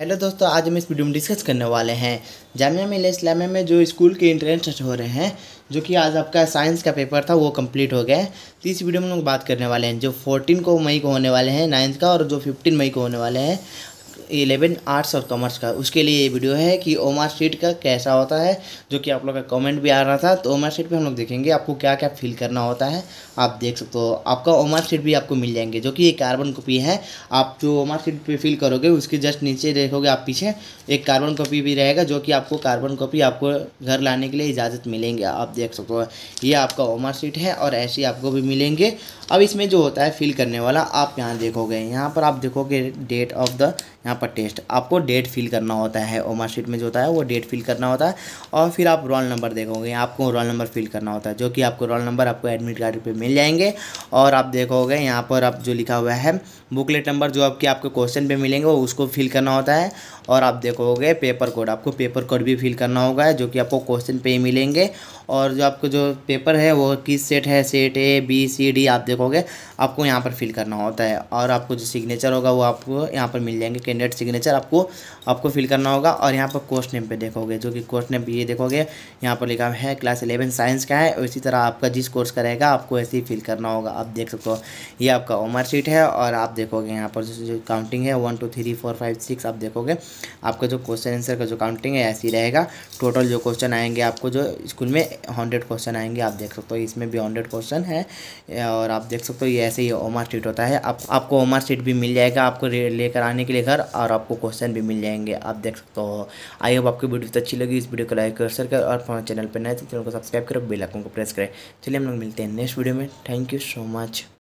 hello दोस्तों आज हम इस वीडियो में डिस्कस करने वाले हैं जामिया मिलिया इस्लामिया में जो स्कूल के इंट्रेंस टेस्ट हो रहे हैं जो कि आज आपका साइंस का पेपर था वो कंप्लीट हो गया है तो इस वीडियो में हम लोग बात करने वाले हैं जो 14 को मई को होने वाले हैं नाइन्थ का और जो 15 मई को होने वाले हैं इलेवन आर्ट्स और कॉमर्स का उसके लिए ये वीडियो है कि ओमार सीट का कैसा होता है जो कि आप लोग का कमेंट भी आ रहा था तो ओमार सीट पे हम लोग देखेंगे आपको क्या क्या फिल करना होता है आप देख सकते हो आपका ओमार सीट भी आपको मिल जाएंगे जो कि ये कार्बन कॉपी है आप जो ओमार सीट पर फिल करोगे उसके जस्ट नीचे देखोगे आप पीछे एक कार्बन कॉपी भी रहेगा जो कि आपको कार्बन कॉपी आपको घर लाने के लिए इजाज़त मिलेंगे आप देख सकते हो ये आपका ओमार सीट है और ऐसे आपको भी मिलेंगे अब इसमें जो होता है फिल करने वाला आप यहाँ देखोगे यहाँ पर आप देखोगे डेट ऑफ द यहाँ यहाँ पर टेस्ट आपको डेट फिल करना होता है ओमा शीट में जो होता है वो डेट फिल करना होता है और फिर आप रोल नंबर देखोगे आपको रोल नंबर फिल करना होता है जो कि आपको रोल नंबर आपको एडमिट कार्ड पर मिल जाएंगे और आप देखोगे यहाँ पर आप जो लिखा हुआ है बुकलेट नंबर जो आपके आपको क्वेश्चन पर मिलेंगे वो उसको फिल करना होता है और आप देखोगे पेपर कोड आपको पेपर कोड भी फिल करना होगा जो कि आपको क्वेश्चन पे ही मिलेंगे और जो आपको जो पेपर है वो किस सेट है set A B C D आप देखोगे आपको यहाँ पर फिल करना होता है और आपको जो सिग्नेचर होगा वो आपको यहाँ पर मिल जाएंगे कैंडिडेट डेट सिग्नेचर आपको आपको फिल करना होगा और यहाँ पर कोर्स नेम पे देखोगे जो कि कोर्स नेम ये देखोगे यहाँ पर लिखा है क्लास इलेवन साइंस का है और इसी तरह आपका जिस कोर्स का रहेगा आपको ऐसे ही फिल करना होगा आप देख सकते हो ये आपका ओमर शीट है और आप देखोगे यहाँ पर जो काउंटिंग है one two three four five six आप देखोगे आपका जो क्वेश्चन आंसर का जो काउंटिंग है ऐसी रहेगा टोटल जो क्वेश्चन आएंगे आपको जो स्कूल में हंड्रेड क्वेश्चन आएंगे आप देख सकते हो इसमें भी हंड्रेड क्वेश्चन है और आप देख सकते हो ये ऐसे ही ओमर शीट होता है आप, आपको ओमर शीट भी मिल जाएगा आपको लेकर आने के लिए घर और आपको क्वेश्चन भी मिल जाएंगे आप देख सकते हो आई होप आपकी वीडियो तो अच्छी लगी इस वीडियो को लाइक कर सर और हमारे चैनल पर नए तो चैनल को सब्सक्राइब करें बेलाइकन को प्रेस करें चलिए हम लोग मिलते हैं नेक्स्ट वीडियो में थैंक यू सो मच